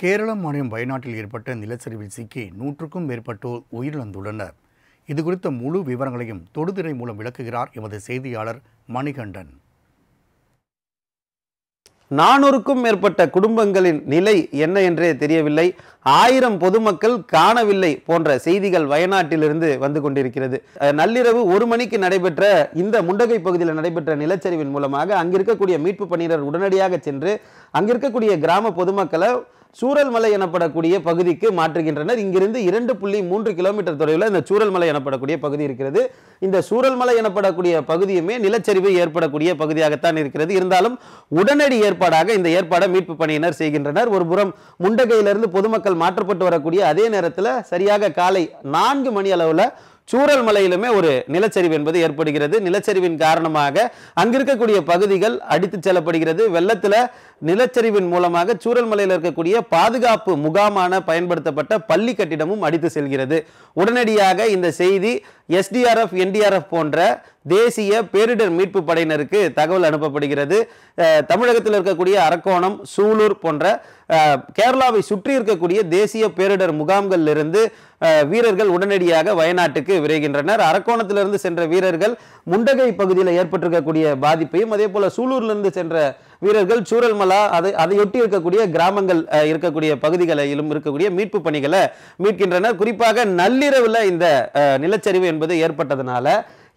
கேரளம் மாநிலம் வயநாட்டில் ஏற்பட்ட நிலச்சரிவில் சிக்கி நூற்றுக்கும் மேற்பட்டோர் உயிரிழந்துள்ளனர் இது குறித்த முழு விவரங்களையும் தொடுதிரை மூலம் விளக்குகிறார் எமது செய்தியாளர் மணிகண்டன் நானூறுக்கும் மேற்பட்ட குடும்பங்களின் நிலை என்ன என்றே தெரியவில்லை ஆயிரம் பொதுமக்கள் காணவில்லை போன்ற செய்திகள் வயநாட்டிலிருந்து வந்து கொண்டிருக்கிறது நள்ளிரவு ஒரு மணிக்கு நடைபெற்ற இந்த முண்டகை பகுதியில் நடைபெற்ற நிலச்சரிவின் மூலமாக அங்கிருக்கக்கூடிய மீட்பு பணியினர் உடனடியாக சென்று அங்கிருக்கக்கூடிய கிராம பொதுமக்களை சூரல்மலை எனப்படக்கூடிய பகுதிக்கு மாற்றுகின்றனர் இங்கிருந்து இரண்டு புள்ளி மூன்று கிலோமீட்டர் தொலைவில் இந்த சூரல்மலை எனப்படக்கூடிய பகுதி இருக்கிறது இந்த சூரல்மலை எனப்படக்கூடிய பகுதியுமே நிலச்சரிவு ஏற்படக்கூடிய பகுதியாகத்தான் இருக்கிறது இருந்தாலும் உடனடி ஏற்பாடாக இந்த ஏற்பாடை மீட்பு பணியினர் செய்கின்றனர் ஒரு புறம் முண்டகையிலிருந்து பொதுமக்கள் மாற்றப்பட்டு வரக்கூடிய அதே நேரத்தில் சரியாக காலை நான்கு மணி அளவில் சூரல் மலையிலுமே ஒரு நிலச்சரிவு என்பது ஏற்படுகிறது நிலச்சரிவின் காரணமாக அங்கிருக்கக்கூடிய பகுதிகள் அடித்து செல்லப்படுகிறது வெள்ளத்தில் நிலச்சரிவின் மூலமாக சூரல்மலையில் இருக்கக்கூடிய பாதுகாப்பு முகாமான பயன்படுத்தப்பட்ட பள்ளி கட்டிடமும் அடித்து செல்கிறது உடனடியாக இந்த செய்தி எஸ்டிஆர்எஃப் என்டிஆர்எஃப் போன்ற தேசிய பேரிடர் மீட்பு படையினருக்கு தகவல் அனுப்பப்படுகிறது தமிழகத்தில் இருக்கக்கூடிய அரக்கோணம் சூலூர் போன்ற கேரளாவை சுற்றி இருக்கக்கூடிய தேசிய பேரிடர் முகாம்களிலிருந்து வீரர்கள் உடனடியாக வயநாட்டுக்கு விரைகின்றனர் அரக்கோணத்திலிருந்து சென்ற வீரர்கள் முண்டகை பகுதியில் ஏற்பட்டிருக்கக்கூடிய பாதிப்பையும் அதே போல சூலூர்லேருந்து சென்ற வீரர்கள் சூரல்மலா அதை அதையொட்டி இருக்கக்கூடிய கிராமங்கள் இருக்கக்கூடிய பகுதிகளிலும் இருக்கக்கூடிய மீட்பு பணிகளை மீட்கின்றனர் குறிப்பாக நள்ளிரவில் இந்த நிலச்சரிவு என்பது ஏற்பட்டதுனால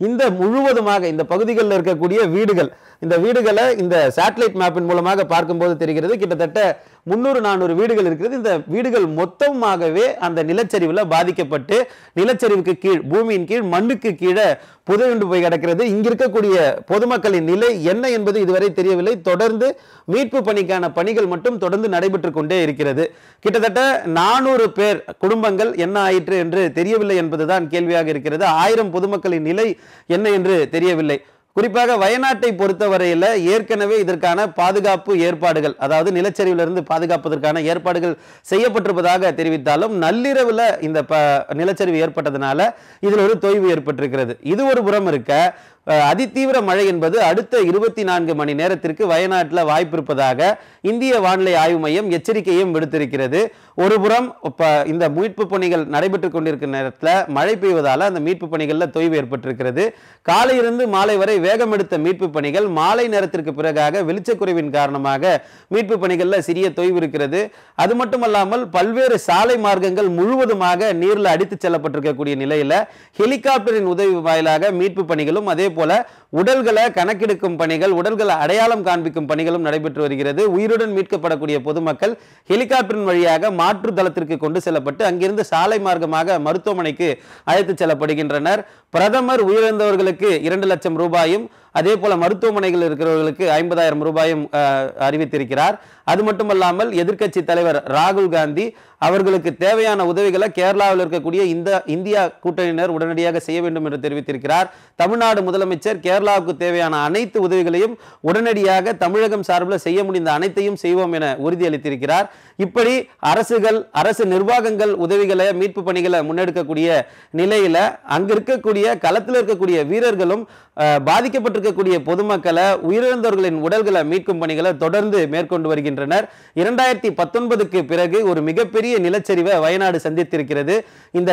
இந்த முழுவதுமாக இந்த பகுதிகளில் இருக்கக்கூடிய வீடுகள் இந்த வீடுகளை இந்த சேட்டலைட் மேப்பின் மூலமாக பார்க்கும்போது தெரிகிறது கிட்டத்தட்ட முந்நூறு நானூறு வீடுகள் இருக்கிறது இந்த வீடுகள் மொத்தமாகவே அந்த நிலச்சரிவில் பாதிக்கப்பட்டு நிலச்சரிவுக்கு கீழ் பூமியின் கீழ் மண்ணுக்கு கீழே புதையுண்டு போய் கிடக்கிறது இங்க இருக்கக்கூடிய பொதுமக்களின் நிலை என்ன என்பது இதுவரை தெரியவில்லை தொடர்ந்து மீட்பு பணிக்கான பணிகள் மட்டும் தொடர்ந்து நடைபெற்று கொண்டே இருக்கிறது கிட்டத்தட்ட நானூறு பேர் குடும்பங்கள் என்ன ஆயிற்று என்று தெரியவில்லை என்பதுதான் கேள்வியாக இருக்கிறது ஆயிரம் பொதுமக்களின் நிலை என்ன என்று தெரியவில்லை குறிப்பாக வயநாட்டை பொறுத்தவரையில் ஏற்கனவே இதற்கான பாதுகாப்பு ஏற்பாடுகள் அதாவது நிலச்சரிவிலிருந்து பாதுகாப்பதற்கான ஏற்பாடுகள் செய்யப்பட்டிருப்பதாக தெரிவித்தாலும் நள்ளிரவில் இந்த ப நிலச்சரிவு ஏற்பட்டதுனால இதில் ஒரு தொய்வு ஏற்பட்டிருக்கிறது இது ஒரு புறம் இருக்க அதிதீவிர மழை என்பது அடுத்த இருபத்தி நான்கு மணி நேரத்திற்கு வயநாட்டில் வாய்ப்பிருப்பதாக இந்திய வானிலை ஆய்வு மையம் எச்சரிக்கையும் விடுத்திருக்கிறது ஒருபுறம் இந்த மீட்பு பணிகள் நடைபெற்று கொண்டிருக்கிற நேரத்தில் மழை பெய்வதால் அந்த மீட்பு பணிகளில் தொய்வு ஏற்பட்டிருக்கிறது காலையிலிருந்து மாலை வரை வேகம் எடுத்த மீட்பு பணிகள் மாலை நேரத்திற்கு பிறகாக வெளிச்சக்குறைவின் காரணமாக மீட்பு பணிகளில் சிறிய தொய்வு இருக்கிறது அது மட்டுமல்லாமல் பல்வேறு சாலை மார்க்கங்கள் முழுவதுமாக நீரில் அடித்துச் செல்லப்பட்டிருக்கக்கூடிய நிலையில் ஹெலிகாப்டரின் உதவி வாயிலாக மீட்பு பணிகளும் அதே போல உடல்களை கணக்கெடுக்கும் பணிகள் உடல்களை அடையாளம் காண்பிக்கும் பணிகளும் நடைபெற்று வருகிறது உயிருடன் மீட்கப்படக்கூடிய பொதுமக்கள் ஹெலிகாப்டரின் வழியாக மாற்று தளத்திற்கு கொண்டு செல்லப்பட்டு அங்கிருந்து சாலை மார்க்கமாக மருத்துவமனைக்கு அழைத்து செல்லப்படுகின்றனர் பிரதமர் உயிரிழந்தவர்களுக்கு இரண்டு லட்சம் ரூபாயும் அதே போல் மருத்துவமனைகள் இருக்கிறவர்களுக்கு ஐம்பதாயிரம் ரூபாயும் அறிவித்திருக்கிறார் அது மட்டுமல்லாமல் எதிர்க்கட்சி தலைவர் ராகுல் காந்தி அவர்களுக்கு தேவையான உதவிகளை கேரளாவில் இருக்கக்கூடிய இந்த இந்தியா கூட்டணியினர் உடனடியாக செய்ய வேண்டும் என்று தெரிவித்திருக்கிறார் தமிழ்நாடு முதலமைச்சர் கேரளாவுக்கு தேவையான அனைத்து உதவிகளையும் உடனடியாக தமிழகம் சார்பில் செய்ய முடிந்த அனைத்தையும் செய்வோம் என உறுதியளித்திருக்கிறார் இப்படி அரசுகள் அரசு நிர்வாகங்கள் உதவிகளை மீட்பு பணிகளை முன்னெடுக்கக்கூடிய நிலையில் அங்கு இருக்கக்கூடிய களத்தில் இருக்கக்கூடிய வீரர்களும் பாதிக்கப்பட்டு இருக்கக்கூடிய பொதுமக்களை உயிரிழந்தவர்களின் உடல்களை மீட்கும் பணிகளை தொடர்ந்து மேற்கொண்டு வருகின்றனர் இரண்டாயிரத்தி பத்தொன்பதுக்கு பிறகு ஒரு மிகப்பெரிய நிலச்சரிவை வயநாடு சந்தித்திருக்கிறது இந்த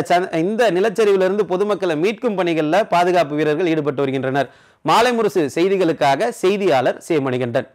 இந்த நிலச்சரிவிலிருந்து பொதுமக்களை மீட்கும் பணிகளில் பாதுகாப்பு வீரர்கள் ஈடுபட்டு வருகின்றனர் மாலை முரசு செய்திகளுக்காக செய்தியாளர் சேமணிகண்டன்